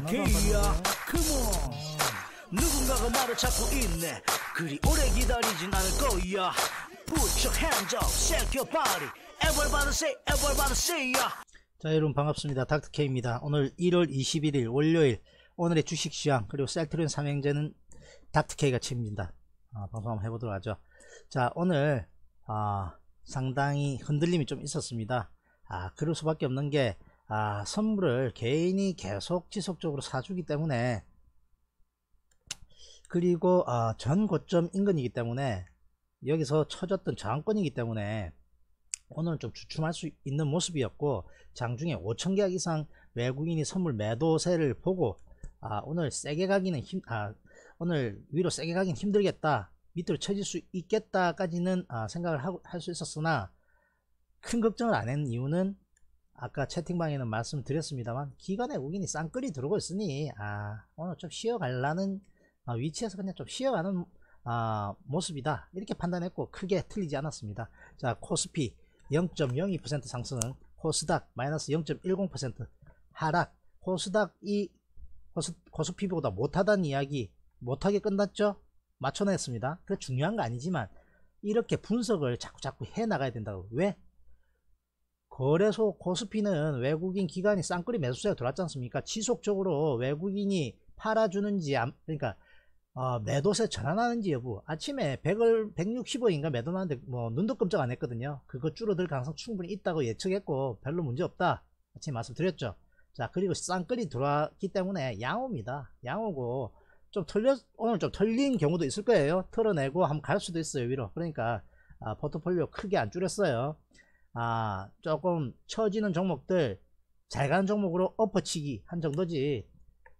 익숙해야 그모 누군가가 말을 찾고 있네 그리 오래 기다리진 않을 거야 Put your hands up, shake your body Everybody say, everybody say yeah. 자 여러분 반갑습니다 닥터이입니다 오늘 1월 21일 월요일 오늘의 주식시장 그리고 셀트론온 삼행제는 닥터이가 칩니다 아, 방송 한번 해보도록 하죠 자 오늘 아, 상당히 흔들림이 좀 있었습니다 아 그럴 수밖에 없는 게 아, 선물을 개인이 계속 지속적으로 사주기 때문에 그리고 아, 전 고점 인근이기 때문에 여기서 쳐졌던 저항권이기 때문에 오늘은 좀 주춤할 수 있는 모습이었고 장중에 5천계약 이상 외국인이 선물 매도세를 보고 아 오늘 세게 가기는 힘아 오늘 위로 세게 가긴 힘들겠다 밑으로 쳐질 수 있겠다까지는 아, 생각을 할 수 있었으나 큰 걱정을 안 한 이유는 아까 채팅방에는 말씀드렸습니다만 기간에 우긴이 쌍끌이 들어오고 있으니 아 오늘 좀 쉬어갈라는 아, 위치에서 그냥 좀 쉬어가는 아, 모습이다 이렇게 판단했고 크게 틀리지 않았습니다 자 코스피 0.02% 상승 코스닥 마이너스 0.10% 하락 코스닥이 코스, 코스피보다 못하다는 이야기 못하게 끝났죠 맞춰냈습니다 그 중요한 거 아니지만 이렇게 분석을 자꾸 자꾸 해 나가야 된다고 왜 거래소 코스피는 외국인 기관이 쌍끌이 매수세가 들어왔지 않습니까? 지속적으로 외국인이 팔아주는지 그러니까 어, 매도세 전환하는지 여부 아침에 100을 160원인가 매도하는데 뭐 눈도 깜짝 안 했거든요 그거 줄어들 가능성 충분히 있다고 예측했고 별로 문제 없다 아침에 말씀드렸죠 자 그리고 쌍끌이 들어왔기 때문에 양호입니다 양호고 좀 털려 오늘 좀 털린 경우도 있을 거예요 털어내고 한번 갈 수도 있어요 위로 그러니까 아, 포트폴리오 크게 안 줄였어요 아 조금 처지는 종목들 잘 가는 종목으로 엎어치기 한 정도지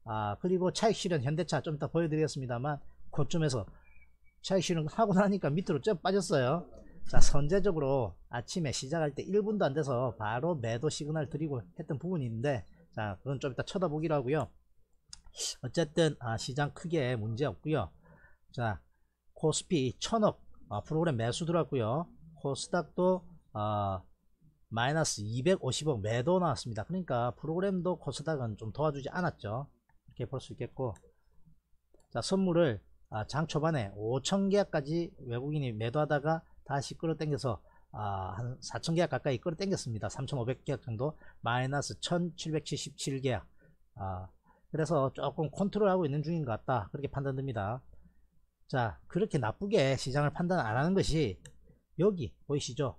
아 그리고 차익 실현 현대차 좀 이따 보여드리겠습니다만 고점에서 차익 실현 하고 나니까 밑으로 쭉 빠졌어요 자 선제적으로 아침에 시작할 때 1분도 안 돼서 바로 매도 시그널 드리고 했던 부분이 있는데 자 그건 좀 이따 쳐다보기로 하고요 어쨌든 아, 시장 크게 문제 없고요 자 코스피 천억 아, 프로그램 매수 들어왔고요 코스닥도 아, 마이너스 250억 매도 나왔습니다. 그러니까 프로그램도 코스닥은 좀 도와주지 않았죠. 이렇게 볼 수 있겠고 자 선물을 아, 장 초반에 5천개까지 외국인이 매도하다가 다시 끌어당겨서 아, 한 4천개약 가까이 끌어당겼습니다. 3 5 0 0계 정도 마이너스 1 7 7 7개 아, 그래서 조금 컨트롤하고 있는 중인 것 같다. 그렇게 판단됩니다. 자 그렇게 나쁘게 시장을 판단 안 하는 것이 여기 보이시죠?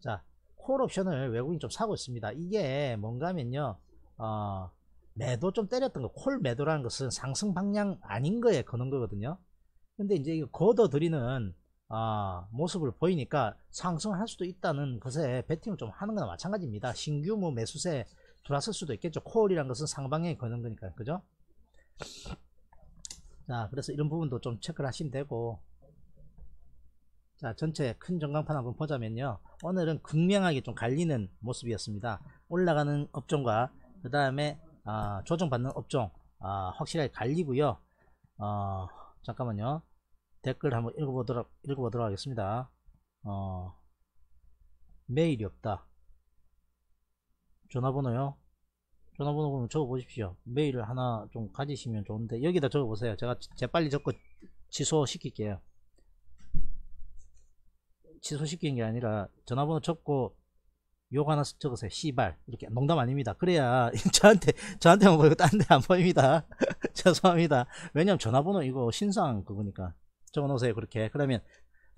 자, 콜 옵션을 외국인 좀 사고 있습니다. 이게 뭔가 하면요. 어, 매도 좀 때렸던 거, 콜 매도라는 것은 상승 방향 아닌 거에 거는 거거든요. 근데 이제 이거 걷어들이는 어, 모습을 보이니까 상승할 수도 있다는 것에 배팅을 좀 하는 거나 마찬가지입니다. 신규 모 뭐 매수세 들어왔을 수도 있겠죠. 콜이란 것은 상방에 거는 거니까, 그죠? 자, 그래서 이런 부분도 좀 체크를 하시면 되고, 자 전체 큰 전광판 한번 보자면요 오늘은 극명하게 좀 갈리는 모습이었습니다 올라가는 업종과 그 다음에 어, 아, 조정받는 업종 어, 확실하게 갈리고요 어, 잠깐만요 댓글 한번 읽어보도록 읽어보도록 하겠습니다 어, 메일이 없다 전화번호요 전화번호 그럼 적어보십시오 메일을 하나 좀 가지시면 좋은데 여기다 적어보세요 제가 재빨리 적고 취소시킬게요 취소시킨게 아니라 전화번호 적고 욕 하나 적으세요. 씨발. 이렇게 농담 아닙니다. 그래야 저한테 저한테만 보이고 딴 데 안 보입니다. 죄송합니다. 왜냐면 전화번호 이거 신상 그거니까 적어 놓으세요. 그렇게. 그러면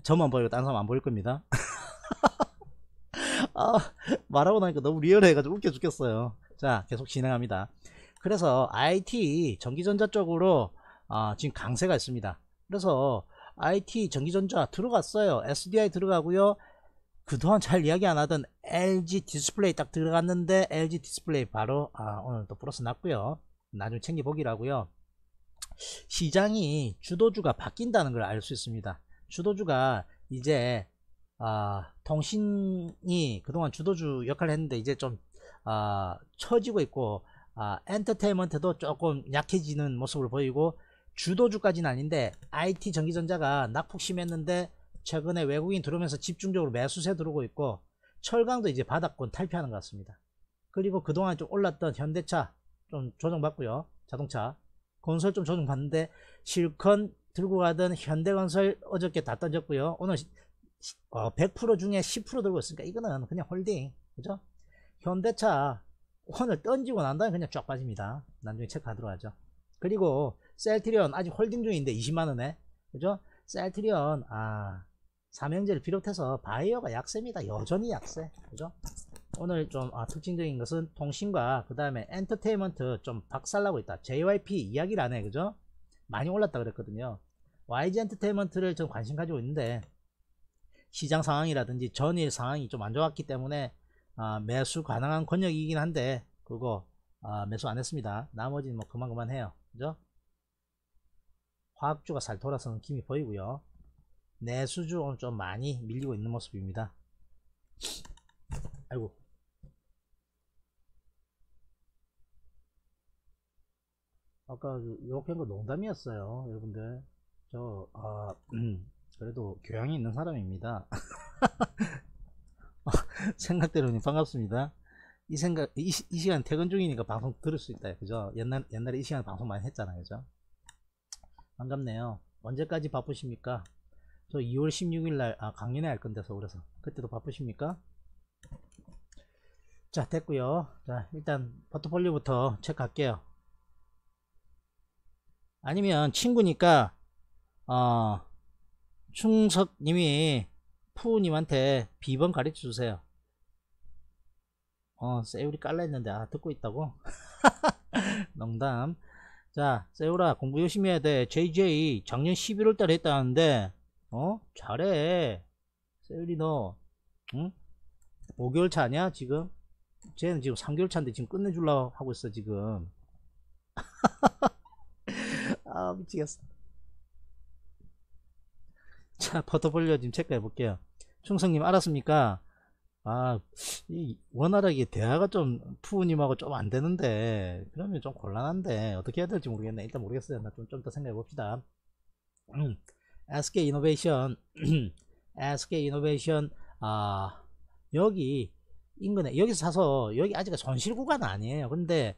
저만 보이고 딴 사람 안 보일 겁니다. 아, 말하고 나니까 너무 리얼해가지고 웃겨 죽겠어요. 자, 계속 진행합니다. 그래서 IT 전기전자 쪽으로 아, 지금 강세가 있습니다. 그래서 IT 전기전자 들어갔어요. SDI 들어가고요. 그동안 잘 이야기 안 하던 LG 디스플레이 딱 들어갔는데 LG 디스플레이 바로 아, 오늘 또 플러스 났고요. 나중에 챙겨보기라고요. 시장이 주도주가 바뀐다는 걸 알 수 있습니다. 주도주가 이제 아, 통신이 그동안 주도주 역할을 했는데 이제 좀 아, 처지고 있고 아, 엔터테인먼트도 조금 약해지는 모습을 보이고 주도주까지는 아닌데 IT 전기전자가 낙폭 심했는데 최근에 외국인 들어오면서 집중적으로 매수세 들어오고 있고 철강도 이제 바닥권 탈피하는 것 같습니다. 그리고 그동안 좀 올랐던 현대차 좀 조정받고요. 자동차 건설 좀 조정받는데 실컷 들고 가던 현대건설 어저께 다 던졌고요. 오늘 100% 어, 중에 10% 들고 있으니까 이거는 그냥 홀딩 그죠? 현대차 오늘 던지고 난 다음에 그냥 쫙 빠집니다. 나중에 체크하도록 하죠. 그리고 셀트리온 아직 홀딩 중인데 20만원에 그죠? 셀트리온 아 삼형제를 비롯해서 바이어가 약세입니다. 여전히 약세 그죠? 오늘 좀 아, 특징적인 것은 통신과 그 다음에 엔터테인먼트 좀 박살나고 있다. JYP 이야기를 안해 그죠? 많이 올랐다 그랬거든요. YG 엔터테인먼트를 좀 관심 가지고 있는데 시장 상황이라든지 전일 상황이 좀 안 좋았기 때문에 아, 매수 가능한 권역이긴 한데 그거 아, 매수 안 했습니다. 나머지는 뭐 그만 그만해요. 그죠? 화학주가 잘 돌아서는 힘이 보이고요. 내수주 오늘 좀 많이 밀리고 있는 모습입니다. 아이고 아까 이렇게 그 한거 농담이었어요 여러분들 저 아, 음, 그래도 교양이 있는 사람입니다 생각대로님 반갑습니다 이 생각 이, 이, 시간 퇴근 중이니까 방송 들을 수 있다 그죠 옛날, 옛날에 이 시간 방송 많이 했잖아요 그죠 반갑네요 언제까지 바쁘십니까 저 2월 16일날 아 강연회 할건데 서울에서 그때도 바쁘십니까 자 됐고요 자 일단 포트폴리오부터 체크할게요 아니면 친구니까 어 충석님이 푸님한테 비번 가르쳐 주세요 어 세율이 깔라 했는데 아 듣고 있다고 농담 자, 세우라 공부 열심히 해야 돼. JJ 작년 11월 달에 했다는데 어? 잘해. 세율이 너 응? 5개월 차냐 지금? 쟤는 지금 3개월 차인데 지금 끝내줄라 하고 있어 지금. 아 미치겠어. 자, 포트폴리오 지금 체크해 볼게요. 충성님 알았습니까? 아, 이 원활하게 대화가 좀 푸우님하고 좀 안 되는데 그러면 좀 곤란한데 어떻게 해야 될지 모르겠네. 일단 모르겠어요. 나 좀 좀 더 생각해 봅시다. 음, SK 이노베이션, SK 이노베이션, 아 여기 인근에 여기서 사서 여기 아직 전실 구간 아니에요. 근데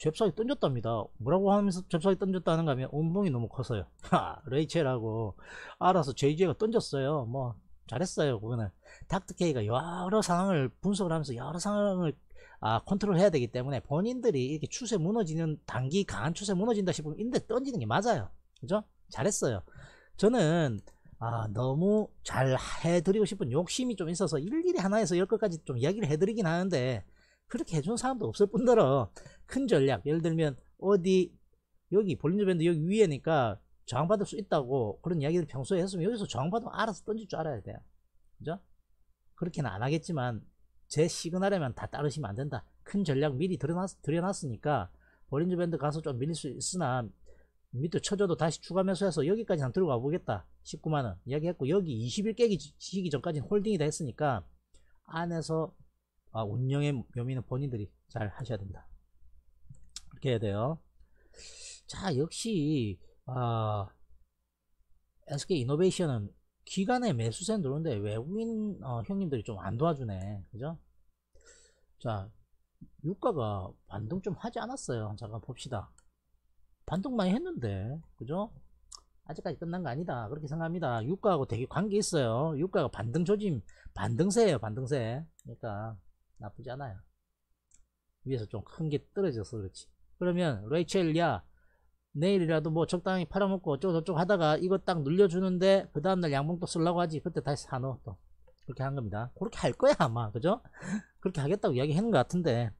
잽싸이 던졌답니다. 뭐라고 하면서 잽싸이 던졌다는 가 하면 운봉이 너무 커서요. 레이첼하고 알아서 JJ가 던졌어요. 뭐 잘했어요. 그거는 닥터케이가 여러 상황을 분석을 하면서 여러 상황을 아, 컨트롤 해야 되기 때문에 본인들이 이렇게 추세 무너지는 단기 강한 추세 무너진다 싶으면 인덱 던지는 게 맞아요. 그죠? 잘했어요. 저는 아, 너무 잘 해드리고 싶은 욕심이 좀 있어서 일일이 하나에서 열 것까지 좀 이야기를 해드리긴 하는데 그렇게 해준 사람도 없을 뿐더러 큰 전략 예를 들면 어디 여기 볼린저 밴드 여기 위에니까 저항받을 수 있다고 그런 이야기를 평소에 했으면 여기서 저항받으면 알아서 던질 줄 알아야 돼요. 그죠? 그렇게는 안 하겠지만 제 시그널에만 다 따르시면 안 된다. 큰 전략 미리 드여놨 들여놨으니까 버린즈 밴드 가서 좀 밀릴 수 있으나 밑으로 쳐줘도 다시 추가 매수해서 여기까지 한 들어가 보겠다. 19만원 이야기했고 여기 20일 깨기 시기 전까지는 홀딩이다 했으니까 안에서 아, 운영의 묘미는 본인들이 잘 하셔야 된다. 이렇게 해야 돼요. 자 역시 아, SK 이노베이션은 기간에 매수세 들어오는데 외국인 어, 형님들이 좀 안 도와주네. 그죠? 자, 유가가 반등 좀 하지 않았어요. 잠깐 봅시다. 반등 많이 했는데, 그죠? 아직까지 끝난 거 아니다. 그렇게 생각합니다. 유가하고 되게 관계 있어요. 유가가 반등 조짐, 반등세예요. 반등세. 그러니까 나쁘지 않아요. 위에서 좀 큰 게 떨어져서 그렇지. 그러면 레이첼 리아 내일이라도 뭐 적당히 팔아먹고 어쩌고저쩌고 하다가 이거 딱 눌려주는데 그 다음날 양봉 또 쓰려고 하지 그때 다시 사놓어 또 그렇게 한 겁니다 그렇게 할 거야 아마 그죠 그렇게 하겠다고 이야기 했는 것 같은데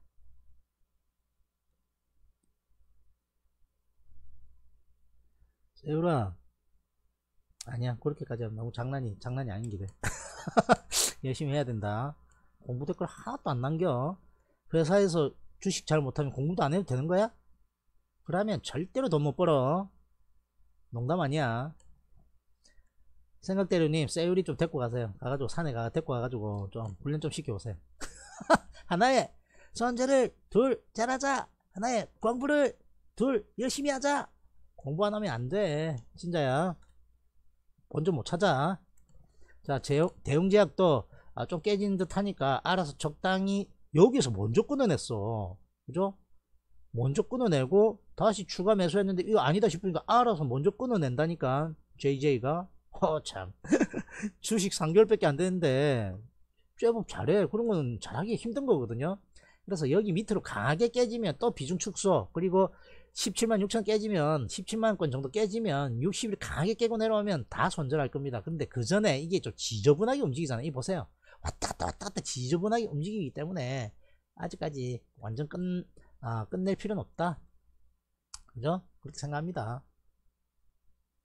세우라 아니야 그렇게까지 하면 너무 장난이 장난이 아닌 기대 열심히 해야 된다 공부 댓글 하나도 안 남겨 회사에서 주식 잘 못하면 공부도 안 해도 되는 거야? 그러면 절대로 돈 못 벌어 농담 아니야 생각대로님 세율이 좀 데리고 가세요 가가지고 산에 가 데리고 가가지고 좀 훈련 좀 시켜오세요 하나에 선제를 둘 잘하자 하나에 공부를 둘 열심히 하자 공부 안 하면 안 돼 진짜야 먼좀못 찾아 자 대형제약도 아, 좀 깨진 듯 하니까 알아서 적당히 여기서 먼저 끊어냈어 그죠 먼저 끊어내고 다시 추가 매수했는데 이거 아니다 싶으니까 알아서 먼저 끊어낸다니까 JJ가 허참 어, 주식 3개월밖에 안 되는데 쬐법 잘해 그런 거는 잘하기 힘든 거거든요 그래서 여기 밑으로 강하게 깨지면 또 비중 축소 그리고 17만 6천 깨지면 17만 건 정도 깨지면 60일 강하게 깨고 내려오면 다 손절할 겁니다 근데 그 전에 이게 좀 지저분하게 움직이잖아요 이 보세요 왔다 갔다 왔다 갔다 지저분하게 움직이기 때문에 아직까지 완전 끝, 아, 끝낼 필요는 없다 그죠? 그렇게 생각합니다.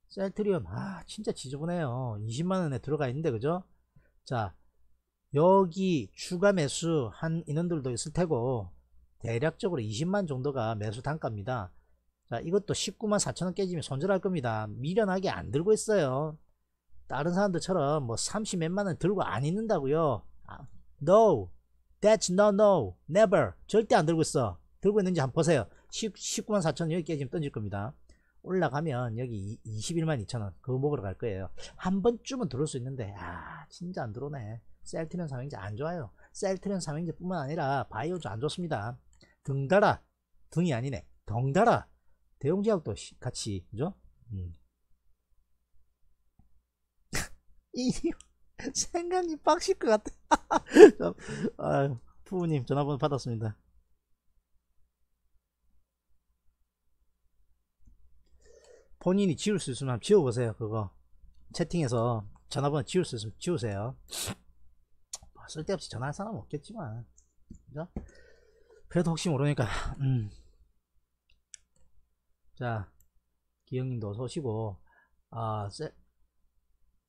셀트리온 아 진짜 지저분해요 20만원에 들어가 있는데 그죠 자 여기 추가 매수 한 인원들도 있을 테고 대략적으로 20만 정도가 매수 단가입니다 자 이것도 19만 4천원 깨지면 손절할 겁니다 미련하게 안 들고 있어요 다른 사람들처럼 뭐 30 몇만원 들고 안 있는다고요 아, No That's no no Never 절대 안 들고 있어 들고 있는지 한번 보세요 1 9만 4천 여기까지 지금 던질 겁니다. 올라가면 여기 21만 2천원 그거 먹으러 갈 거예요. 한 번쯤은 들어올 수 있는데 아 진짜 안 들어오네. 셀트리온 삼행제 안 좋아요. 셀트리온 삼행제 뿐만 아니라 바이오즈 안 좋습니다. 등달아 등이 아니네. 덩달아 대용제약도 같이 그죠? 음. 이 생각이 빡실 것 같아. 아 부모님 전화번호 받았습니다. 본인이 지울 수 있으면 한번 지워보세요 그거 채팅에서 전화번호 지울 수 있으면 지우세요 뭐 쓸데없이 전화할 사람 은 없겠지만 그죠? 그래도 혹시 모르니까 음. 자 기영님도 어서 오시고 아 세,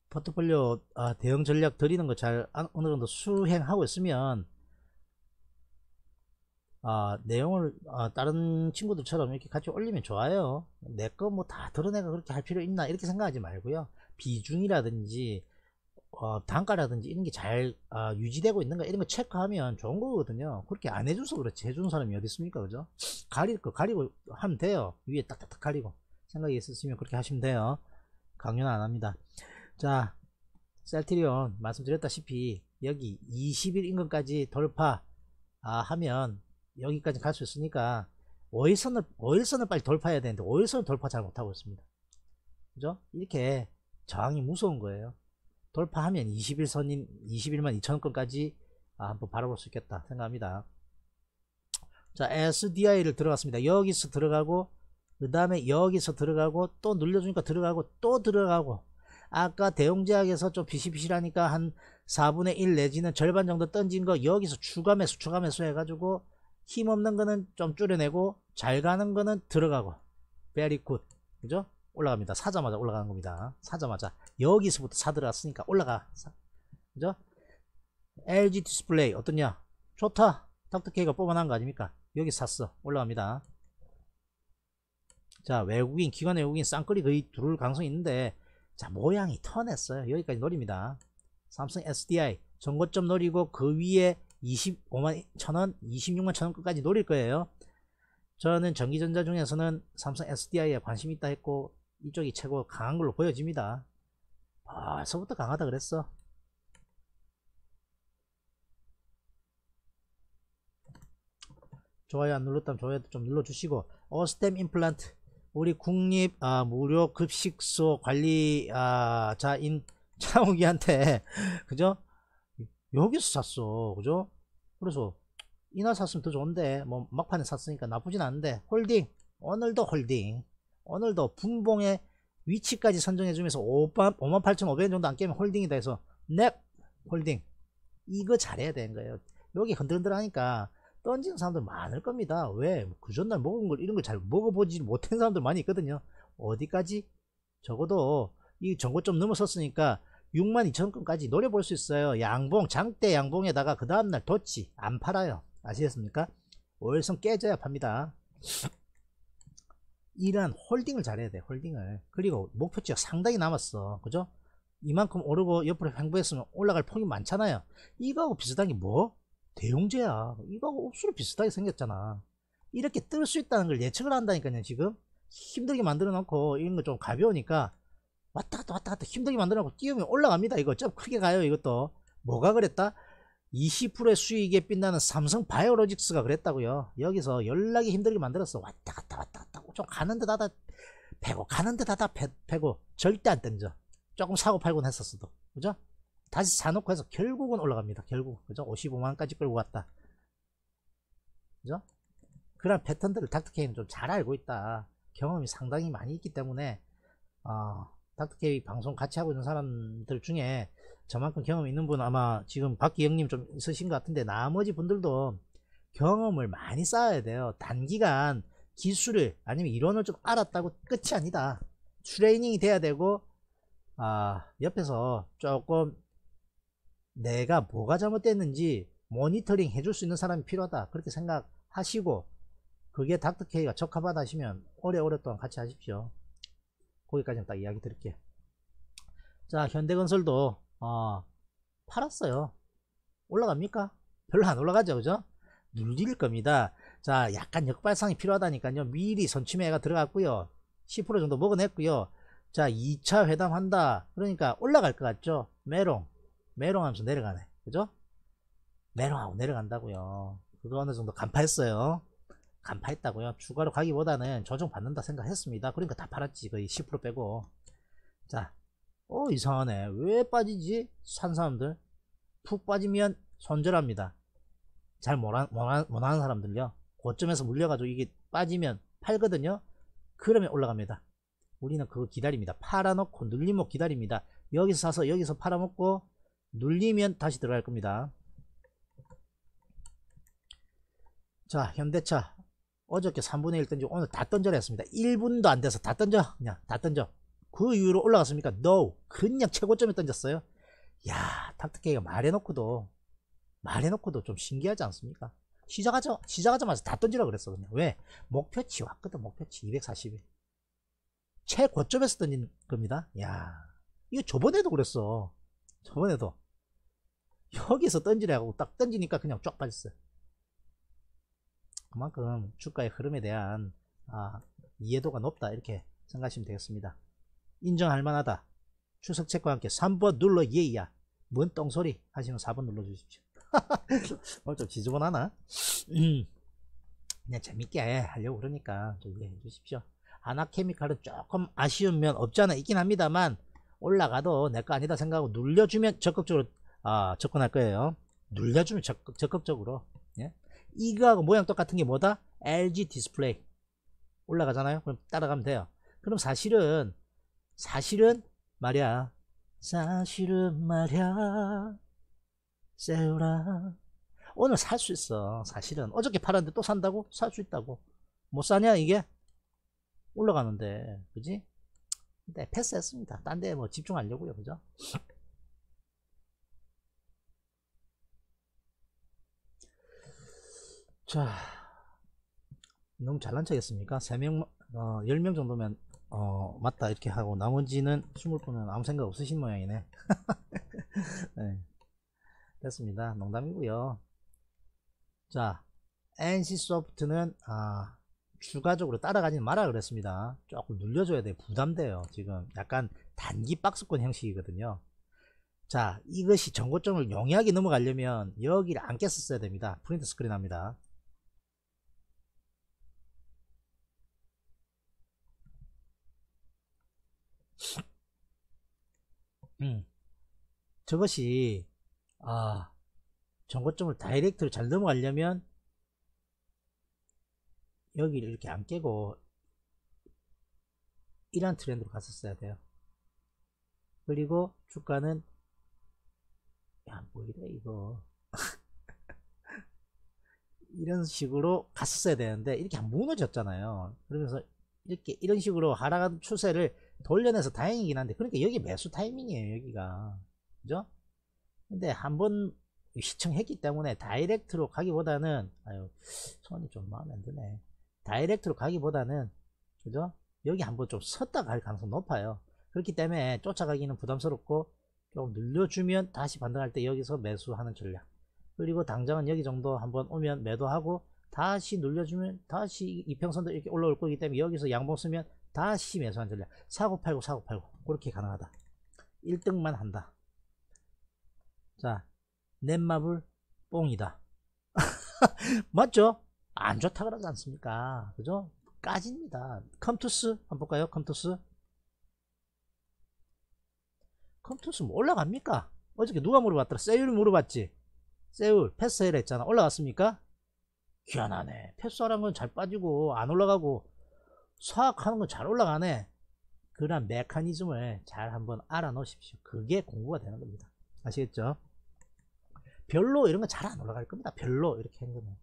포트폴리오 아, 대응 전략 드리는 거잘 아, 어느 정도 수행하고 있으면 아, 내용을 아, 다른 친구들처럼 이렇게 같이 올리면 좋아요 내 거 뭐 다드러내고 그렇게 할 필요 있나 이렇게 생각하지 말고요 비중이라든지 어, 단가라든지 이런 게잘 아, 유지되고 있는가 이런 거 체크하면 좋은 거거든요 그렇게 안 해줘서 그렇지 해준 사람이 어디 있습니까 그죠 가릴 거 가리고 하면 돼요 위에 딱딱딱 가리고 생각이 있었으면 그렇게 하시면 돼요 강요는 안 합니다 자 셀트리온 말씀드렸다시피 여기 20일 인근까지 돌파 아, 하면 여기까지 갈 수 있으니까 5일선을 5일선을 빨리 돌파해야 되는데 5일선을 돌파 잘 못하고 있습니다 그죠 이렇게 저항이 무서운 거예요 돌파하면 21선인 21만 2천원권까지 한번 바라볼 수 있겠다 생각합니다 자 SDI를 들어갔습니다 여기서 들어가고 그 다음에 여기서 들어가고 또 눌려주니까 들어가고 또 들어가고 아까 대형제약에서 좀 비실비실하니까 한 4분의 1 내지는 절반 정도 던진 거 여기서 추가 매수 추가 매수 해가지고 힘없는 거는 좀 줄여내고 잘 가는 거는 들어가고 very good 그죠? 올라갑니다 사자마자 올라가는 겁니다 사자마자 여기서부터 사 들어갔으니까 올라가 사. 그죠? LG 디스플레이 어떻냐 좋다 닥터케이가 뽑아난 거 아닙니까 여기 샀어 올라갑니다 자 외국인 기관 외국인 쌍끌이 거의 들어올 가능성이 있는데 자 모양이 턴했어요 여기까지 노립니다 삼성 SDI 전고점 노리고 그 위에 25만 천원 26만 천원 끝까지 노릴 거예요 저는 전기전자 중에서는 삼성 SDI에 관심 있다 했고 이쪽이 최고 강한 걸로 보여집니다 벌써부터 강하다 그랬어 좋아요 안 눌렀다면 좋아요도 좀 눌러주시고 어스템 임플란트 우리 국립 아, 무료 급식소 관리자인 아, 차웅이한테 그죠 여기서 샀어 그죠 그래서 이날 샀으면 더 좋은데 뭐 막판에 샀으니까 나쁘진 않은데 홀딩 오늘도 홀딩 오늘도 분봉의 위치까지 선정해 주면서 58,500원 정도 안 깨면 홀딩이다 해서 넵 홀딩 이거 잘해야 되는 거예요 여기 흔들흔들 하니까 던지는 사람들 많을 겁니다 왜 그 전날 먹은 걸 이런 걸 잘 먹어보지 못한 사람들 많이 있거든요 어디까지 적어도 이정고점 넘어섰으니까 62,000건까지 노려볼 수 있어요. 양봉, 장대 양봉에다가 그 다음날 도치 안 팔아요. 아시겠습니까? 월성 깨져야 팝니다. 이러한 홀딩을 잘해야 돼 홀딩을 그리고 목표치가 상당히 남았어 그죠 이만큼 오르고 옆으로 횡보했으면 올라갈 폭이 많잖아요 이거하고 비슷한 게 뭐? 대용제야 이거하고 억수로 비슷하게 생겼잖아 이렇게 뜰 수 있다는 걸 예측을 한다니까요 지금 힘들게 만들어 놓고 이런 거 좀 가벼우니까 왔다 갔다 왔다 갔다 힘들게 만들어놓고 띄우면 올라갑니다. 이거 좀 크게 가요. 이것도. 뭐가 그랬다? 20%의 수익에 빛나는 삼성 바이오로직스가 그랬다고요. 여기서 연락이 힘들게 만들었어. 왔다 갔다 왔다 갔다. 좀 가는 데 다다 패고 가는 데 다다 패, 고 절대 안 땡겨. 조금 사고 팔곤 했었어도. 그죠? 다시 사놓고 해서 결국은 올라갑니다. 결국. 그죠? 55만원까지 끌고 갔다. 그죠? 그런 패턴들을 닥터케이는 좀 잘 알고 있다. 경험이 상당히 많이 있기 때문에 어, 닥터케이 방송 같이 하고 있는 사람들 중에 저만큼 경험 있는 분 아마 지금 박기영님 좀 있으신 것 같은데 나머지 분들도 경험을 많이 쌓아야 돼요. 단기간 기술을 아니면 이론을 좀 알았다고 끝이 아니다. 트레이닝이 돼야 되고 아 옆에서 조금 내가 뭐가 잘못됐는지 모니터링 해줄 수 있는 사람이 필요하다 그렇게 생각하시고 그게 닥터케이가 적합하다 하시면 오래오랫동안 같이 하십시오. 거기까지는 딱 이야기 드릴게요 자 현대건설도 어, 팔았어요 올라갑니까? 별로 안 올라가죠 그죠? 눌릴 겁니다 자 약간 역발상이 필요하다니까요 미리 선취매가 들어갔고요 10% 정도 먹어냈고요 자 2차 회담한다 그러니까 올라갈 것 같죠 메롱 메롱 하면서 내려가네 그죠? 메롱하고 내려간다고요 그거 어느 정도 간파했어요 간파했다고요. 추가로 가기보다는 조정받는다 생각했습니다. 그러니까 다 팔았지. 거의 10% 빼고. 자, 어 이상하네. 왜 빠지지? 산 사람들 푹 빠지면 손절합니다. 잘 못하, 못하, 하는 사람들요. 고점에서 물려가지고 이게 빠지면 팔거든요. 그러면 올라갑니다. 우리는 그거 기다립니다. 팔아놓고 눌리면 기다립니다. 여기서 사서 여기서 팔아먹고 눌리면 다시 들어갈 겁니다. 자 현대차 어저께 3분의 1 던지고 오늘 다 던져라 했습니다. 1분도 안 돼서 다 던져. 그냥 다 던져. 그 이후로 올라갔습니까? No. 그냥 최고점에 던졌어요. 야, 닥터케이가 말해놓고도, 말해놓고도 좀 신기하지 않습니까? 시작하자, 시작하자마자 다 던지라 그랬어, 그냥. 왜? 목표치 왔거든, 목표치. 240일. 최고점에서 던진 겁니다. 야 이거 저번에도 그랬어. 저번에도. 여기서 던지라고 딱 던지니까 그냥 쫙 빠졌어요. 그만큼 주가의 흐름에 대한 아, 이해도가 높다 이렇게 생각하시면 되겠습니다. 인정할 만하다. 추석책과 함께 3번 눌러 예이야. 뭔 똥소리 하시면 4번 눌러주십시오. 오늘 좀 지저분하나? 그냥 네, 재밌게 하려고 그러니까 좀 이해해 주십시오. 아나케미칼은 조금 아쉬운 면 없지 않아 있긴 합니다만 올라가도 내 거 아니다 생각하고 눌려주면 적극적으로 아, 접근할 거예요. 눌려주면 적 적극적으로 이거하고 모양 똑같은 게 뭐다? LG 디스플레이 올라가잖아요 그럼 따라가면 돼요 그럼 사실은 사실은 말이야 사실은 말이야 세우라 오늘 살 수 있어 사실은 어저께 팔았는데 또 산다고? 살 수 있다고 못 사냐 이게? 올라가는데 그지? 근데 네, 패스했습니다 딴 데 뭐 집중하려고요 그죠? 자 너무 잘난 척했습니까 3명 어, 10명 정도면 어, 맞다 이렇게 하고 나머지는 20분은 아무 생각 없으신 모양이네 네. 됐습니다 농담이고요 자 NC소프트는 아, 추가적으로 따라가지 말아 그랬습니다 조금 눌려줘야 돼 부담돼요 지금 약간 단기 박스권 형식이거든요 자 이것이 정고점을 용이하게 넘어가려면 여기를 안 깼었어야 됩니다 프린트 스크린 합니다 저것이 아 전고점을 다이렉트로 잘 넘어가려면 여기를 이렇게 안 깨고 이런 트렌드로 갔었어야 돼요. 그리고 주가는 야, 안이래 이거 이런 식으로 갔었어야 되는데 이렇게 안 무너졌잖아요. 그러면서 이렇게 이런 식으로 하락한 추세를 돌려내서 다행이긴 한데 그러니까 여기 매수 타이밍이에요 여기가 그죠? 근데 한번 시청했기 때문에 다이렉트로 가기보다는 아유 손이 좀 마음에 안 드네 다이렉트로 가기보다는 그죠? 여기 한번 좀 섰다 갈 가능성 높아요 그렇기 때문에 쫓아가기는 부담스럽고 좀 늘려주면 다시 반등할 때 여기서 매수하는 전략 그리고 당장은 여기 정도 한번 오면 매도하고 다시 눌려주면 다시 이평선도 이렇게 올라올 거기 때문에 여기서 양봉 쓰면 다시 매수한 전략 사고 팔고 사고 팔고 그렇게 가능하다 1등만 한다 자 넷마블 뽕이다 맞죠? 안 좋다 그러지 않습니까 그죠? 까집니다 컴투스 한번 볼까요 컴투스 컴투스 뭐 올라갑니까? 어저께 누가 물어봤더라 세율 물어봤지 세율 패스해라 했잖아 올라갔습니까? 희한하네 패스하라는 건잘 빠지고 안 올라가고 수학하는 건 잘 올라가네. 그런 메커니즘을 잘 한번 알아놓으십시오. 그게 공부가 되는 겁니다. 아시겠죠? 별로 이런 건 잘 안 올라갈 겁니다. 별로 이렇게 한 거는.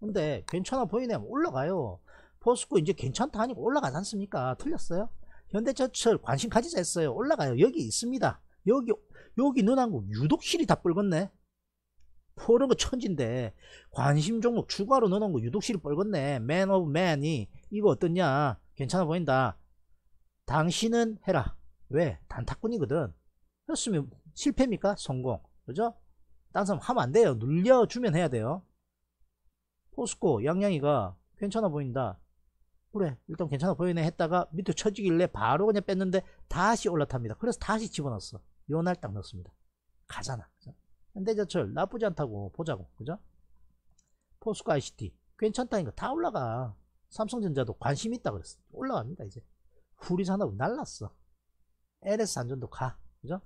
근데 괜찮아 보이네요. 올라가요. 포스코 이제 괜찮다 하니까 올라가지 않습니까? 틀렸어요? 현대제철 관심 가지자 했어요. 올라가요. 여기 있습니다. 여기 여기 눈한국 유독 실이 다 붉었네. 포런 거 천진데 관심 종목 추가로 넣어놓은 거 유독실이 뻘겋네 맨 오브 맨이 이거 어떻냐 괜찮아 보인다 당신은 해라 왜 단타꾼이거든 했으면 실패입니까 성공 그죠 딴 사람 하면 안 돼요 눌려주면 해야 돼요 포스코 양양이가 괜찮아 보인다 그래 일단 괜찮아 보이네 했다가 밑에 쳐지길래 바로 그냥 뺐는데 다시 올라탑니다 그래서 다시 집어넣었어 요 날 딱 넣었습니다 가잖아 그죠? 현대제철 나쁘지 않다고 보자고 그죠? 포스코 ICT 괜찮다니까 다 올라가 삼성전자도 관심 있다 그랬어 올라갑니다 이제 후리 산업 날랐어 LS 안전도 가 그죠?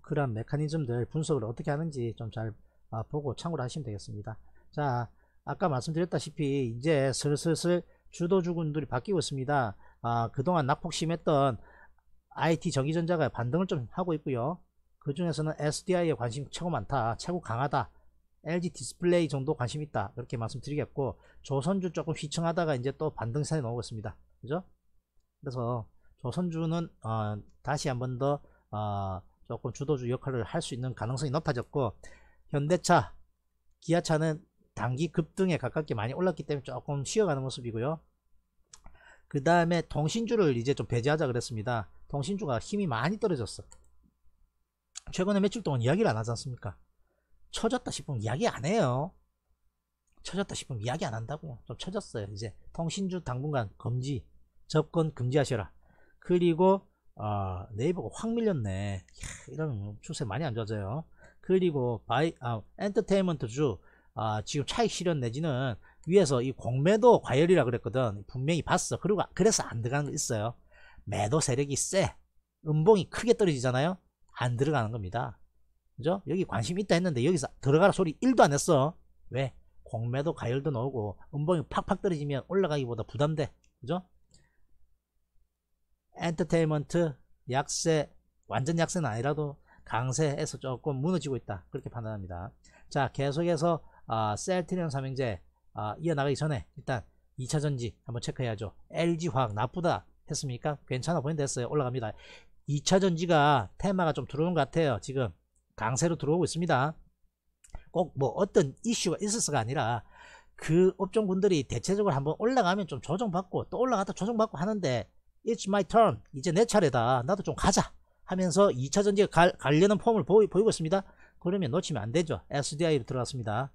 그런 메커니즘들 분석을 어떻게 하는지 좀잘 아, 보고 참고를 하시면 되겠습니다 자 아까 말씀드렸다시피 이제 슬슬슬 주도주군들이 바뀌고 있습니다 아, 그동안 낙폭심했던 IT 전기전자가 반등을 좀 하고 있고요 그 중에서는 SDI에 관심 최고 많다 최고 강하다 LG 디스플레이 정도 관심 있다 그렇게 말씀드리겠고 조선주 조금 휘청하다가 이제 또 반등산에 넘어갔습니다 그죠 그래서 조선주는 어, 다시 한 번 더 어, 조금 주도주 역할을 할 수 있는 가능성이 높아졌고 현대차 기아차는 단기 급등에 가깝게 많이 올랐기 때문에 조금 쉬어가는 모습이고요 그 다음에 통신주를 이제 좀 배제하자 그랬습니다 통신주가 힘이 많이 떨어졌어 최근에 며칠 동안 이야기를 안 하지 않습니까? 쳐졌다 싶으면 이야기 안 해요. 쳐졌다 싶으면 이야기 안 한다고요. 좀쳐졌어요 이제 통신주 당분간 금지, 접근 금지하셔라. 그리고 어, 네이버가 확 밀렸네. 이야, 이런 뭐 추세 많이 안 좋아져요. 그리고 바이 아, 엔터테인먼트 주 아, 지금 차익 실현 내지는 위에서 이 공매도 과열이라 그랬거든. 분명히 봤어. 그리고 그래서 안 들어간 거 있어요. 매도 세력이 세. 음봉이 크게 떨어지잖아요. 안 들어가는 겁니다. 그죠? 여기 관심 있다 했는데 여기서 들어가라 소리 1도 안 했어. 왜? 공매도 가열도 나오고 음봉이 팍팍 떨어지면 올라가기보다 부담돼. 그죠? 엔터테인먼트 약세 완전 약세는 아니라도 강세에서 조금 무너지고 있다. 그렇게 판단합니다. 자 계속해서 아, 셀트리온 삼형제 아, 이어나가기 전에 일단 2차전지 한번 체크해야죠. LG화학 나쁘다 했습니까? 괜찮아 보인다 했어요. 올라갑니다. 2차 전지가 테마가 좀들어온것 같아요. 지금 강세로 들어오고 있습니다. 꼭 뭐 어떤 이슈가 있어서가 아니라 그 업종군들이 대체적으로 한번 올라가면 좀 조정받고 또 올라갔다 조정받고 하는데 It's my turn. 이제 내 차례다. 나도 좀 가자. 하면서 2차 전지가 갈, 가려는 폼을 보이, 보이고 있습니다. 그러면 놓치면 안 되죠. SDI로 들어갔습니다.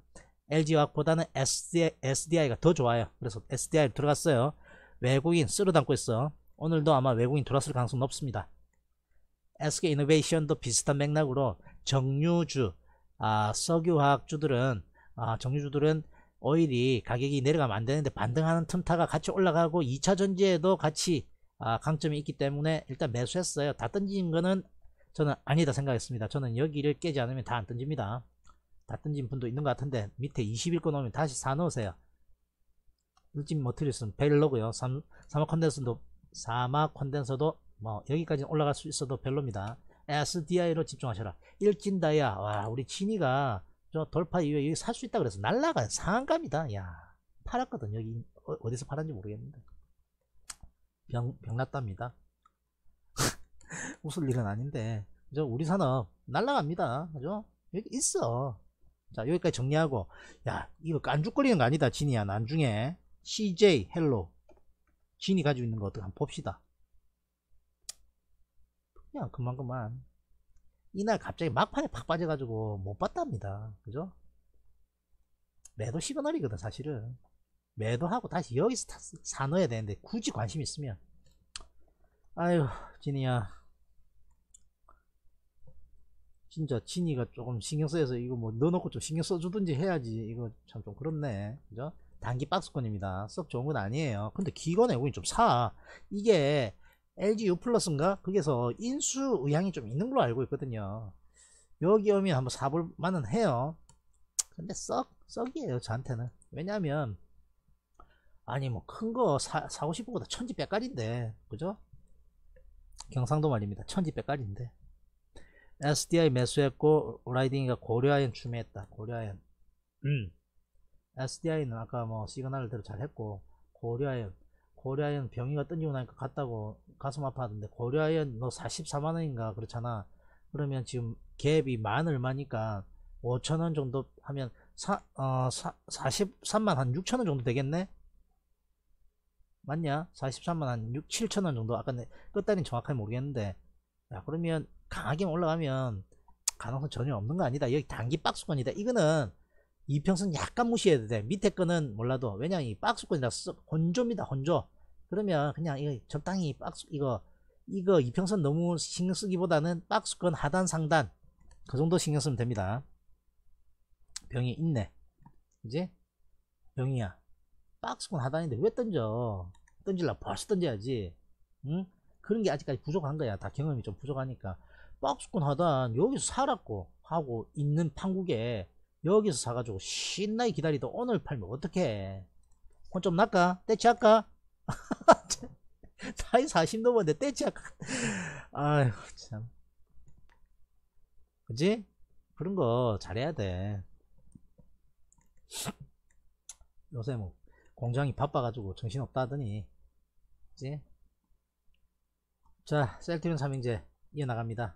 LG화학보다는 SDI, SDI가 더 좋아요. 그래서 SDI로 들어갔어요. 외국인 쓸어 담고 있어. 오늘도 아마 외국인 들어왔을 가능성 높습니다. SK 이노베이션도 비슷한 맥락으로 정유주, 아, 석유화학주들은 아, 정유주들은 오일이 가격이 내려가면 안 되는데 반등하는 틈타가 같이 올라가고 2차 전지에도 같이 아, 강점이 있기 때문에 일단 매수했어요. 다 던진 거는 저는 아니다 생각했습니다. 저는 여기를 깨지 않으면 다 안 던집니다. 다 던진 분도 있는 것 같은데 밑에 20일권 오면 다시 사놓으세요. 일진 머트리스는 벨로고요. 사막 컨덴서도 사막 컨덴서도 뭐 여기까지 올라갈 수 있어도 별로입니다 SDI로 집중하셔라 일진다야와 우리 진이가 저 돌파 이후에 여기 살 수 있다 그래서 날라간 상한가입니다 야 팔았거든 여기 어, 디서 팔았는지 모르겠는데 병, 병났답니다 웃을 일은 아닌데 저 우리 산업 날라갑니다 그죠 여기 있어 자 여기까지 정리하고 야 이거 깐죽거리는 거 아니다 진이야 난중에 CJ 헬로 진이 가지고 있는 거 어떻게 한번 봅시다 그냥 그만 그만 이날 갑자기 막판에 팍 빠져가지고 못 봤답니다 그죠 매도 시그널이거든 사실은 매도하고 다시 여기서 사놓아야 되는데 굳이 관심 있으면 아유 진이야 진짜 진이가 조금 신경쓰여서 이거 뭐 넣어놓고 좀 신경써주든지 해야지 이거 참 좀 그렇네 그죠 단기 박스권입니다 수 좋은 건 아니에요 근데 기관 에우인 좀사 이게 LG U 플러스인가? 거기서 인수 의향이 좀 있는 걸로 알고 있거든요. 여기 오면 한번 사볼 만은 해요. 근데 썩, 썩이에요, 저한테는. 왜냐면, 아니, 뭐, 큰 거 사고 싶은 거다 천지 빽깔인데, 그죠? 경상도 말입니다. 천지 빽깔인데. SDI 매수했고, 라이딩이가 고려아연 추매했다. 고려아연. 음. SDI는 아까 뭐, 시그널대로 잘 했고, 고려아연. 고려아연 병이가 던지고 나니까 갔다고 가슴 아파하던데 고려아연 너 44만원인가 그렇잖아 그러면 지금 갭이 만 얼마니까 5천원 정도 하면 어, 43만 한 6천원 정도 되겠네 맞냐 43만 한 6, 7천원 정도 아까 끝단이 정확하게 모르겠는데 야 그러면 강하게 올라가면 가능성 전혀 없는 거 아니다 여기 단기 박스권이다 이거는 이평선 약간 무시해야 돼 밑에 거는 몰라도 왜냐 이 박스권이라 혼조입니다 혼조 그러면 그냥 이거 적당히 박스 이거 이거 이평선 너무 신경 쓰기보다는 박스권 하단 상단 그 정도 신경 쓰면 됩니다 병이 있네 이제 병이야 박스권 하단인데 왜 던져 던질라 벌써 던져야지 응? 그런 게 아직까지 부족한 거야 다 경험이 좀 부족하니까 박스권 하단 여기서 살았고 하고 있는 판국에 여기서 사가지고 신나게 기다리다 오늘 팔면 어떡해 혼좀 날까? 대체할까 나이 40 넘었는데 떼치야 아휴 참 그지? 그런 거 잘해야 돼 요새 뭐 공장이 바빠가지고 정신없다 하더니 그지? 자 셀트리온 삼행제 이어나갑니다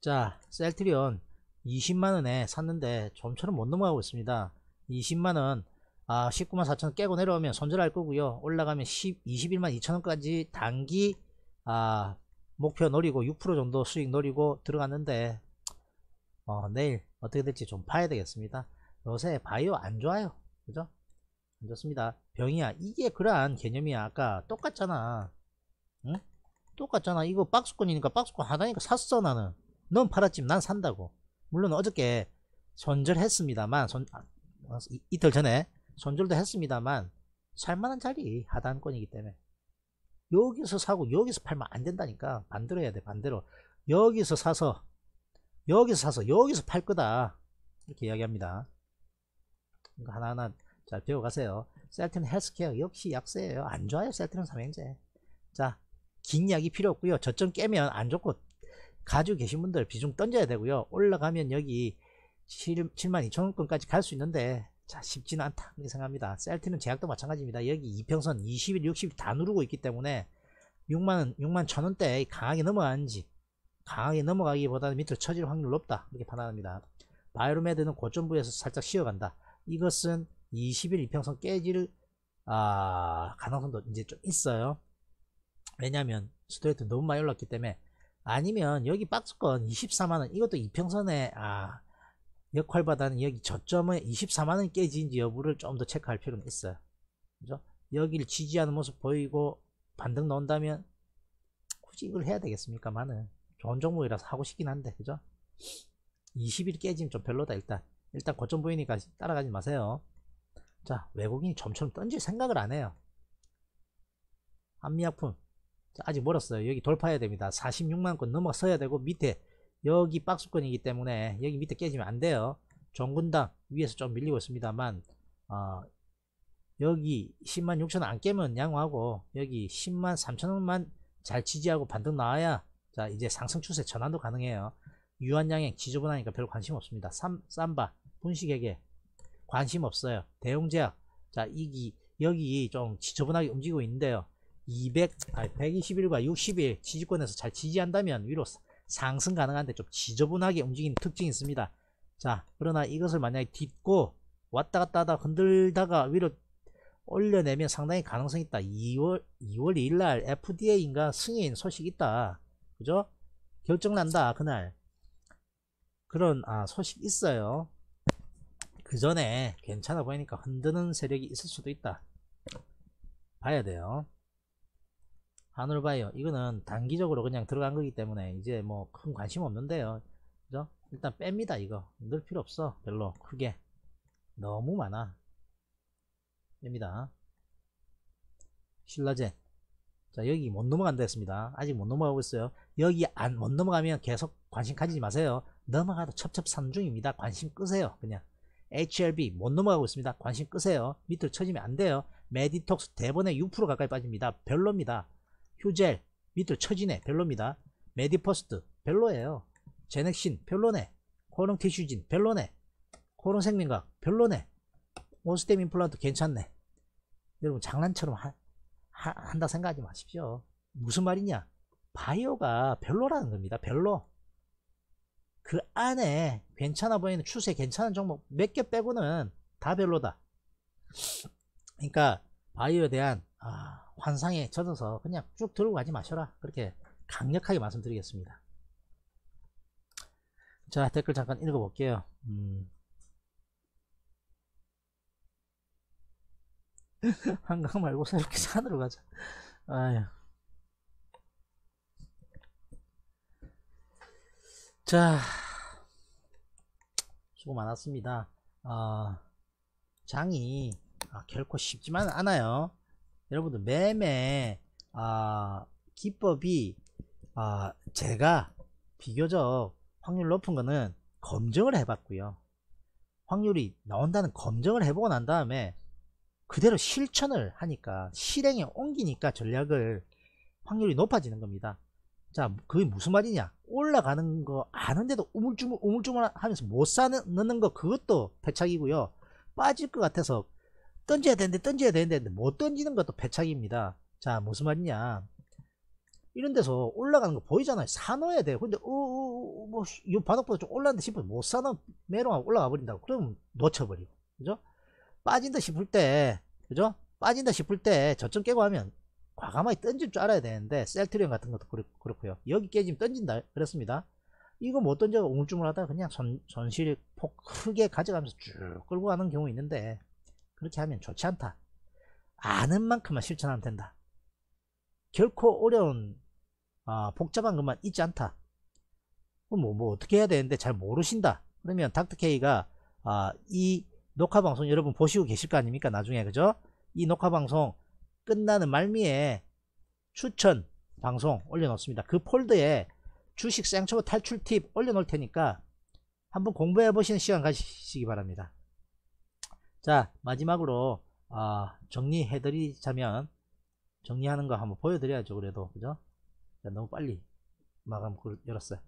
자 셀트리온 20만원에 샀는데 좀처럼 못 넘어가고 있습니다 20만원 아, 19만 4천 깨고 내려오면 손절할 거고요. 올라가면 10, 21만 2천원까지 단기 아, 목표 노리고 6% 정도 수익 노리고 들어갔는데 어, 내일 어떻게 될지 좀 봐야 되겠습니다. 요새 바이오 안 좋아요. 그죠? 안 좋습니다. 병이야. 이게 그러한 개념이야. 아까 똑같잖아. 응? 똑같잖아. 이거 박스권이니까 박스권 하다니까 샀어 나는. 넌팔았지난 산다고. 물론 어저께 손절했습니다만 손, 아, 어, 이, 이틀 전에 손절도 했습니다만 살만한 자리 하단권이기 때문에 여기서 사고 여기서 팔면 안 된다니까 반대로 해야 돼 반대로 여기서 사서 여기서 사서 여기서 팔 거다 이렇게 이야기합니다 하나하나 잘 배워가세요 셀트는 헬스케어 역시 약세예요 안 좋아요 셀트는 삼행제 자 긴 약이 필요 없고요 저점 깨면 안 좋고 가지고 계신 분들 비중 던져야 되고요 올라가면 여기 7, 7만 2천원권까지 갈 수 있는데 자 쉽진 않다 그렇게 생각합니다 셀트는 제약도 마찬가지입니다 여기 2평선 20일 60일 다 누르고 있기 때문에 6만 6만 천원대 강하게 넘어가는지 강하게 넘어가기보다는 밑으로 처질 확률 높다 이렇게 판단합니다 바이로메드는 고점부에서 살짝 쉬어간다 이것은 20일 2평선 깨질 아, 가능성도 이제 좀 있어요 왜냐하면 스트레이트 너무 많이 올랐기 때문에 아니면 여기 박스권 24만원 이것도 2평선에아 역할받았는 여기 저점에 2 4만원 깨진지 여부를 좀 더 체크할 필요는 있어요. 그죠? 여기를 지지하는 모습 보이고 반등 나온다면 굳이 이걸 해야 되겠습니까만은 좋은 종목이라서 하고 싶긴 한데 그죠? 20일 깨지면 좀 별로다 일단 일단 고점 보이니까 따라가지 마세요. 자 외국인이 점처럼 던질 생각을 안 해요. 한미약품 아직 멀었어요. 여기 돌파해야 됩니다. 46만건 넘어서야 되고 밑에 여기 박수권이기 때문에 여기 밑에 깨지면 안 돼요. 정군당 위에서 좀 밀리고 있습니다만 어, 여기 10만 6천원 안 깨면 양호하고 여기 10만 3천원만 잘 지지하고 반등 나와야 자 이제 상승 추세 전환도 가능해요. 유한양행 지저분하니까 별 관심 없습니다. 삼, 삼바 분식에게 관심 없어요. 대용제약자 이기 여기 좀 지저분하게 움직이고 있는데요. 200, 아 121과 60일 지지권에서 잘 지지한다면 위로 상승 가능한데 좀 지저분하게 움직이는 특징이 있습니다. 자 그러나 이것을 만약에 딛고 왔다 갔다 하다 흔들다가 위로 올려내면 상당히 가능성이 있다. 2월 2월 2일 날 FDA인가 승인 소식 있다. 그죠? 결정 난다 그날 그런 아 소식 있어요. 그 전에 괜찮아 보이니까 흔드는 세력이 있을 수도 있다. 봐야 돼요. 한울 봐요 이거는 단기적으로 그냥 들어간 거기 때문에 이제 뭐 큰 관심 없는데요 그죠 일단 뺍니다 이거 넣을 필요 없어 별로 크게 너무 많아 뺍니다 신라젠 자 여기 못 넘어간다 했습니다 아직 못 넘어가고 있어요 여기 안 못 넘어가면 계속 관심 가지지 마세요 넘어가도 첩첩산중입니다 관심 끄세요 그냥 HLB 못 넘어가고 있습니다 관심 끄세요 밑으로 쳐지면 안 돼요 메디톡스 대번에 6% 가까이 빠집니다 별로입니다 휴젤 밑으로 처지네 별로입니다 메디퍼스트 별로예요 제넥신 별로네 코롱 티슈진 별로네 코롱 생명각 별로네 오스템 임플란트 괜찮네 여러분 장난처럼 하, 하, 한다 생각하지 마십시오 무슨 말이냐 바이오가 별로라는 겁니다 별로 그 안에 괜찮아 보이는 추세 괜찮은 종목 몇 개 빼고는 다 별로다 그러니까 바이오에 대한 아, 환상에 젖어서 그냥 쭉 들고 가지 마셔라 그렇게 강력하게 말씀드리겠습니다 자 댓글 잠깐 읽어볼게요 음. 한강 말고 새롭게 산으로 가자 아휴자 수고 많았습니다 어, 장이 아, 결코 쉽지만 않아요 여러분들 매매 아, 기법이 아, 제가 비교적 확률 높은 거는 검증을 해봤고요. 확률이 나온다는 검증을 해보고 난 다음에 그대로 실천을 하니까 실행에 옮기니까 전략을 확률이 높아지는 겁니다. 자 그게 무슨 말이냐 올라가는 거 아는데도 우물쭈물 우물쭈물 하면서 못 사는 거 그것도 패착이고요. 빠질 것 같아서 던져야 되는데 던져야 되는데 못 던지는 것도 패착입니다 자 무슨 말이냐 이런 데서 올라가는 거 보이잖아요 사놓아야 돼요 근데 어뭐이 어, 어, 바닥보다 좀 올랐는데 싶으면 못 사놓으면 메롱하고 올라가 버린다고 그럼 놓쳐버리고 그죠 빠진다 싶을 때 그죠 빠진다 싶을 때 저점 깨고 하면 과감하게 던질 줄 알아야 되는데 셀트리온 같은 것도 그렇, 고요 여기 깨지면 던진다 그랬습니다 이거 못 던져 우물쭈물하다 그냥 손, 손실 폭 크게 가져가면서 쭉 끌고 가는 경우 있는데 그렇게 하면 좋지 않다. 아는 만큼만 실천하면 된다. 결코 어려운 아, 복잡한 것만 있지 않다. 뭐, 뭐 어떻게 해야 되는데 잘 모르신다. 그러면 닥터케이가 아, 이 녹화 방송 여러분 보시고 계실 거 아닙니까? 나중에 그죠? 이 녹화 방송 끝나는 말미에 추천 방송 올려놓습니다. 그 폴드에 주식 쌍초보 탈출 팁 올려놓을 테니까 한번 공부해 보시는 시간 가시기 바랍니다. 자 마지막으로 아, 정리해 드리자면 정리하는 거 한번 보여드려야죠 그래도 그죠 자, 너무 빨리 마감 그, 열었어요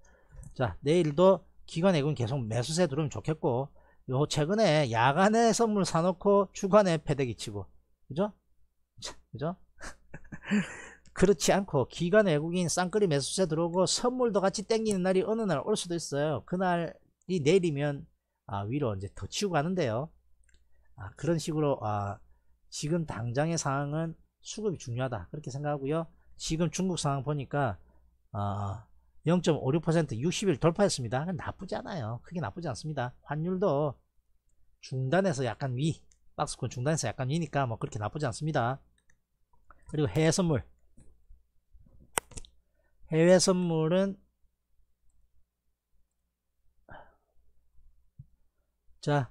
자 내일도 기관액은 계속 매수세 들어오면 좋겠고 요 최근에 야간에 선물 사놓고 주간에 패대기 치고 그죠 그죠 그렇지 않고 기간 외국인 쌍끌이 매수세 들어오고 선물도 같이 땡기는 날이 어느 날 올 수도 있어요 그날이 내일이면 아, 위로 이제 더 치고 가는데요 아, 그런 식으로 아, 지금 당장의 상황은 수급이 중요하다 그렇게 생각하고요. 지금 중국 상황 보니까 아, 0.56% 60일 돌파했습니다. 나쁘지 않아요. 크게 나쁘지 않습니다. 환율도 중단에서 약간 위 박스권 중단에서 약간 위니까 뭐 그렇게 나쁘지 않습니다. 그리고 해외 선물 해외 선물은 자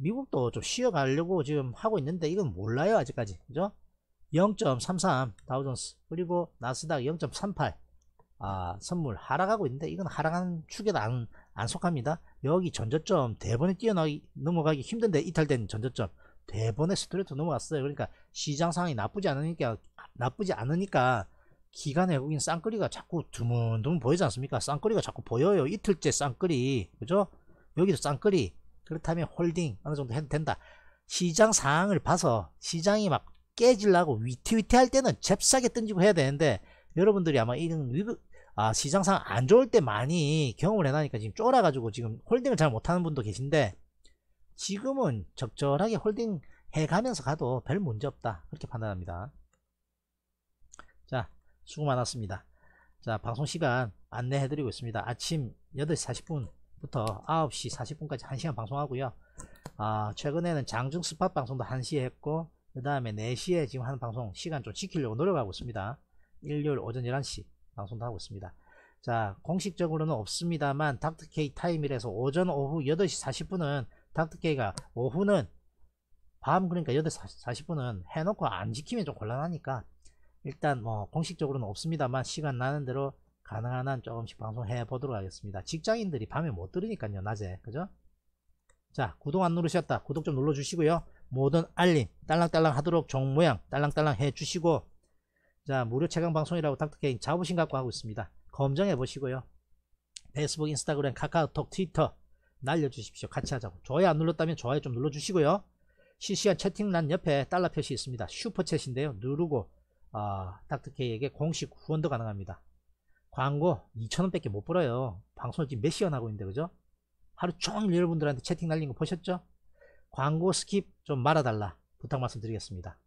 미국도 좀 쉬어가려고 지금 하고 있는데 이건 몰라요 아직까지 그죠 0.33 다우존스 그리고 나스닥 0.38 아, 선물 하락하고 있는데 이건 하락한 축에도 안, 안 속합니다 여기 전저점 대번에 뛰어나기 넘어가기 힘든데 이탈된 전저점 대번에 스트레이트 넘어갔어요 그러니까 시장 상황이 나쁘지 않으니까 나쁘지 않으니까 기간 외국인 쌍끌리가 자꾸 드문드문 보이지 않습니까 쌍끌리가 자꾸 보여요 이틀째 쌍끌리 그죠 여기도 쌍끌리 그렇다면 홀딩 어느 정도 해도 된다. 시장 상황을 봐서 시장이 막 깨질라고 위태위태할 때는 잽싸게 던지고 해야 되는데 여러분들이 아마 이런 위급 아 시장 상황 안 좋을 때 많이 경험을 해놔니까 지금 쫄아가지고 지금 홀딩을 잘 못하는 분도 계신데 지금은 적절하게 홀딩 해가면서 가도 별 문제 없다 그렇게 판단합니다. 자 수고 많았습니다. 자 방송 시간 안내해드리고 있습니다. 아침 8시 40분 부터 9시 40분까지 1시간 방송하고요 아 최근에는 장중 스팟 방송도 1시에 했고 그 다음에 4시에 지금 하는 방송 시간 좀 지키려고 노력하고 있습니다 일요일 오전 11시 방송도 하고 있습니다 자 공식적으로는 없습니다만 닥터케이 타임이라서 오전 오후 8시 40분은 닥터케이가 오후는 밤 그러니까 8시 40분은 해놓고 안 지키면 좀 곤란하니까 일단 뭐 공식적으로는 없습니다만 시간 나는 대로 가능한 한 조금씩 방송해 보도록 하겠습니다. 직장인들이 밤에 못 들으니까요. 낮에. 그죠? 자 구독 안 누르셨다. 구독 좀 눌러주시고요. 모든 알림 딸랑딸랑 하도록 종모양 딸랑딸랑 해주시고 자 무료 최강 방송이라고 닥터케인 자부심 갖고 하고 있습니다. 검정해 보시고요. 페이스북, 인스타그램, 카카오톡, 트위터 날려주십시오. 같이 하자고. 좋아요 안 눌렀다면 좋아요 좀 눌러주시고요. 실시간 채팅란 옆에 달러 표시 있습니다. 슈퍼챗인데요. 누르고 어, 닥터케이에게 공식 후원도 가능합니다. 광고 2천원밖에 못 벌어요 방송을 지금 몇 시간 하고 있는데 그죠 하루 종일 여러분들한테 채팅 날린 거 보셨죠 광고 스킵 좀 말아달라 부탁 말씀드리겠습니다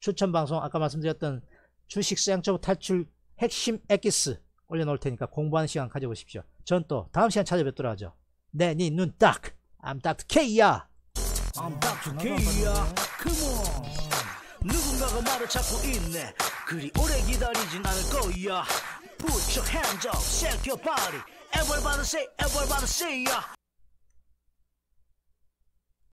추천 방송 아까 말씀드렸던 주식 수양처부 탈출 핵심 엑기스 올려놓을 테니까 공부하는 시간 가져보십시오 전 또 다음 시간 찾아뵙도록 하죠 네, 니눈 네 딱! I'm Dr. K야! I'm Dr. K야! Come on! 누군가가 말을 찾고 있네 그리 오래 기다리진 않을 거야 Put your hands up, shake your body. Everybody say, everybody say, yeah.